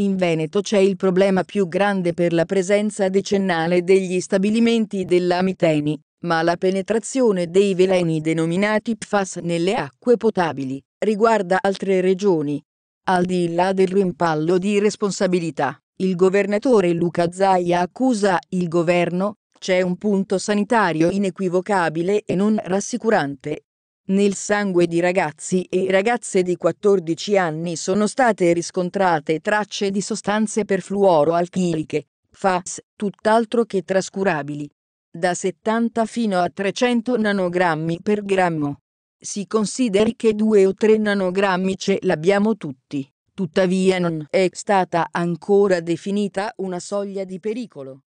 In Veneto c'è il problema più grande per la presenza decennale degli stabilimenti della Miteni, ma la penetrazione dei veleni denominati PFAS nelle acque potabili riguarda altre regioni. Al di là del rimpallo di responsabilità, il governatore Luca Zaia accusa il governo, c'è un punto sanitario inequivocabile e non rassicurante, nel sangue di ragazzi e ragazze di 14 anni sono state riscontrate tracce di sostanze perfluoroalchiliche, FAS, tutt'altro che trascurabili. Da 70 fino a 300 nanogrammi per grammo. Si consideri che 2 o 3 nanogrammi ce l'abbiamo tutti, tuttavia non è stata ancora definita una soglia di pericolo.